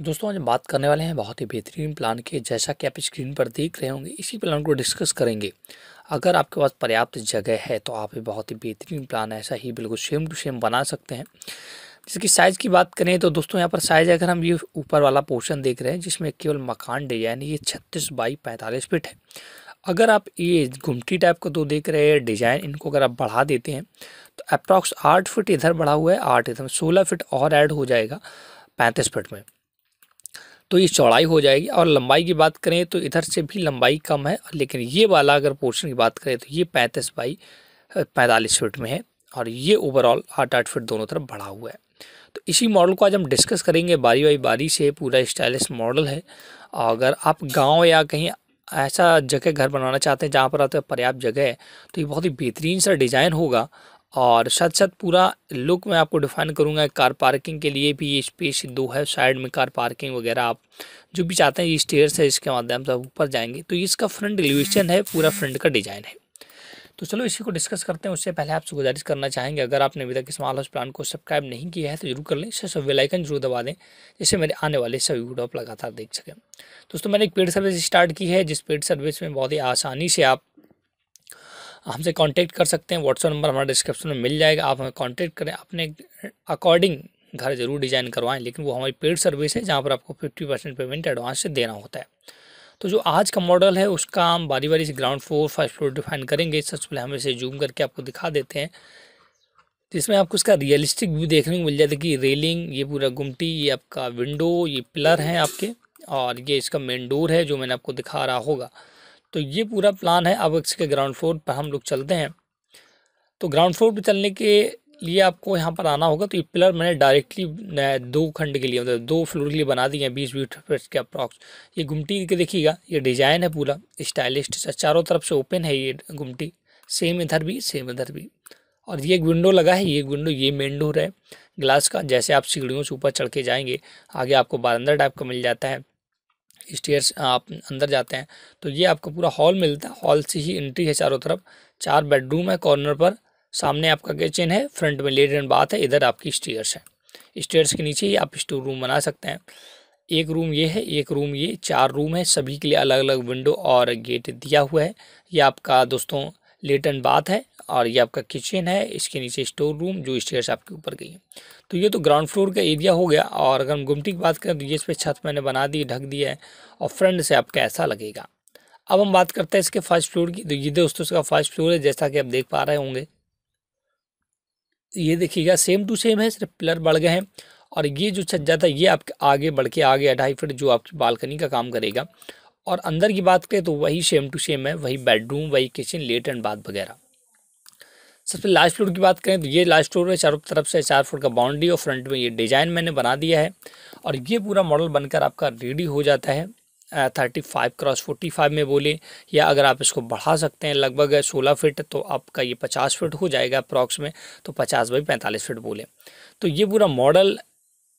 दोस्तों आज हम बात करने वाले हैं बहुत ही बेहतरीन प्लान के जैसा कि आप स्क्रीन पर देख रहे होंगे इसी प्लान को डिस्कस करेंगे अगर आपके पास पर्याप्त जगह है तो आप बहुत ही बेहतरीन प्लान ऐसा ही बिल्कुल सेम टू सेम बना सकते हैं जिसकी साइज़ की बात करें तो दोस्तों यहाँ पर साइज़ अगर हम ये ऊपर वाला पोर्शन देख रहे हैं जिसमें केवल मकान डिजाइन ये छत्तीस बाई पैंतालीस फिट है अगर आप ये घुमटी टाइप का दो देख रहे हैं डिज़ाइन इनको अगर आप बढ़ा देते हैं तो अप्रॉक्स आठ फिट इधर बढ़ा हुआ है आठ इधर सोलह फिट और ऐड हो जाएगा पैंतीस फिट में तो ये चौड़ाई हो जाएगी और लंबाई की बात करें तो इधर से भी लंबाई कम है लेकिन ये वाला अगर पोर्शन की बात करें तो ये पैंतीस बाई पैंतालीस फिट में है और ये ओवरऑल आठ आठ फिट दोनों तरफ बढ़ा हुआ है तो इसी मॉडल को आज हम डिस्कस करेंगे बारी बाई बारी से पूरा स्टाइलिश मॉडल है अगर आप गाँव या कहीं ऐसा जगह घर बनवाना चाहते हैं जहाँ पर हैं पर्याप्त जगह है तो ये बहुत ही बेहतरीन सा डिज़ाइन होगा और साथ साथ पूरा लुक मैं आपको डिफाइन करूँगा कार पार्किंग के लिए भी ये स्पेस दो है साइड में कार पार्किंग वगैरह आप जो भी चाहते हैं ये स्टेयर्स है इसके माध्यम से आप ऊपर जाएंगे तो इसका फ्रंट एलिवेशन है पूरा फ्रंट का डिज़ाइन है तो चलो इसी को डिस्कस करते हैं उससे पहले आपसे गुजारिश करना चाहेंगे अगर आपने अभी तक इस माल हाउस प्लान को सब्सक्राइब नहीं किया है तो जरूर कर लें सब वेलाइकन जरूर दबा दें जिससे मेरे आने वाले सभी वीडियो आप लगातार देख सकें दोस्तों मैंने एक पेड सर्विस स्टार्ट की है जिस पेड सर्विस में बहुत ही आसानी से आप हमसे कांटेक्ट कर सकते हैं व्हाट्सअप नंबर हमारा डिस्क्रिप्शन में मिल जाएगा आप हमें कांटेक्ट करें अपने अकॉर्डिंग घर जरूर डिज़ाइन करवाएं लेकिन वो हमारी पेड सर्विस है जहाँ पर आपको फिफ्टी परसेंट पेमेंट एडवांस से देना होता है तो जो आज का मॉडल है उसका हम बारी बारी से ground floor first floor define करेंगे सबसे पहले हम इसे जूम करके आपको दिखा देते हैं जिसमें आपको इसका रियलिस्टिक व्यू देखने को मिल जाता है कि रेलिंग ये पूरा गुमटी ये आपका विंडो ये पिलर है आपके और ये इसका मेन डोर है जो मैंने आपको दिखा रहा होगा तो ये पूरा प्लान है अब इसके ग्राउंड फ्लोर पर हम लोग चलते हैं तो ग्राउंड फ्लोर पर चलने के लिए आपको यहाँ पर आना होगा तो ये पिलर मैंने डायरेक्टली दो खंड के लिए मतलब दो फ्लोर के लिए बना दिए हैं बीस बीस फीट के अप्रॉक्स ये गुमटी के देखिएगा ये डिज़ाइन है पूरा स्टाइलिस्ट चारों तरफ से ओपन है ये गुमटी सेम इधर भी सेम इधर भी और ये एक विंडो लगा है ये विंडो ये मेन डोर है ग्लास का जैसे आप सीढ़ियों से ऊपर चढ़ के जाएंगे आगे आपको बारंदा टाइप का मिल जाता है स्टेयर्स आप अंदर जाते हैं तो ये आपको पूरा हॉल मिलता है हॉल से ही एंट्री है चारों तरफ चार बेडरूम है कॉर्नर पर सामने आपका किचन है फ्रंट में लेट एंड बाथ है इधर आपकी स्टेयर्स है स्टेयर्स के नीचे ही आप स्टोर रूम बना सकते हैं एक रूम ये है एक रूम ये चार रूम है सभी के लिए अलग अलग विंडो और गेट दिया हुआ है ये आपका दोस्तों लेट एंड बाथ है और ये आपका किचन है इसके नीचे स्टोर रूम जो स्टेयर्स आपके ऊपर गई है तो ये तो ग्राउंड फ्लोर का एरिया हो गया और अगर हम गुमटी की बात करें तो ये इस पर छत मैंने बना दी ढक दिया है और फ्रंट से आपका ऐसा लगेगा अब हम बात करते हैं इसके फर्स्ट फ्लोर की तो ये दोस्तों इसका फर्स्ट फ्लोर है जैसा कि आप देख पा रहे होंगे ये देखिएगा सेम टू सेम है सिर्फ पिलर बढ़ गए हैं और ये जो छज्जा था ये आपके आगे बढ़ के आगे अढ़ाई फिट जो आपकी बालकनी का काम करेगा और अंदर की बात करें तो वही सेम टू सेम है वही बेडरूम वही किचन लेट एंड बाथ वगैरह सबसे लास्ट फ्लोर की बात करें तो ये लास्ट फ्लोर है चारों तरफ से चार फुट का बाउंड्री और फ्रंट में ये डिज़ाइन मैंने बना दिया है और ये पूरा मॉडल बनकर आपका रेडी हो जाता है thirty five cross forty five में बोले या अगर आप इसको बढ़ा सकते हैं लगभग सोलह फिट तो आपका ये पचास फिट हो जाएगा अप्रॉक्स में तो पचास बाई पैंतालीस फिट बोले तो ये पूरा मॉडल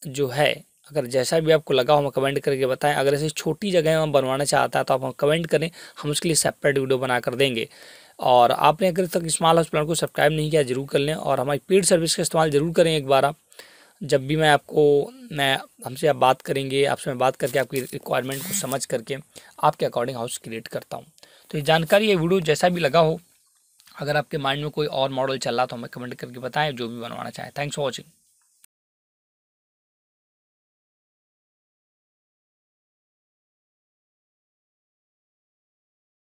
जो है अगर जैसा भी आपको लगा हो हमें कमेंट करके बताएं अगर ऐसी छोटी जगह हम बनवाना चाहता है तो आप हम कमेंट करें हम उसके लिए सेपरेट वीडियो बना कर देंगे और आपने अगर तक स्मॉल हाउस प्लान को सब्सक्राइब नहीं किया जरूर कर लें और हमारी पेड सर्विस का इस्तेमाल ज़रूर करें एक बार जब भी मैं आपको मैं हमसे आप बात करेंगे आपसे मैं बात करके आपकी रिक्वायरमेंट को समझ करके आपके अकॉर्डिंग हाउस क्रिएट करता हूँ तो ये जानकारी ये वीडियो जैसा भी लगा हो अगर आपके माइंड में कोई और मॉडल चल रहा तो हमें कमेंट करके बताएं जो भी बनवाना चाहें थैंक्स फॉर वॉचिंग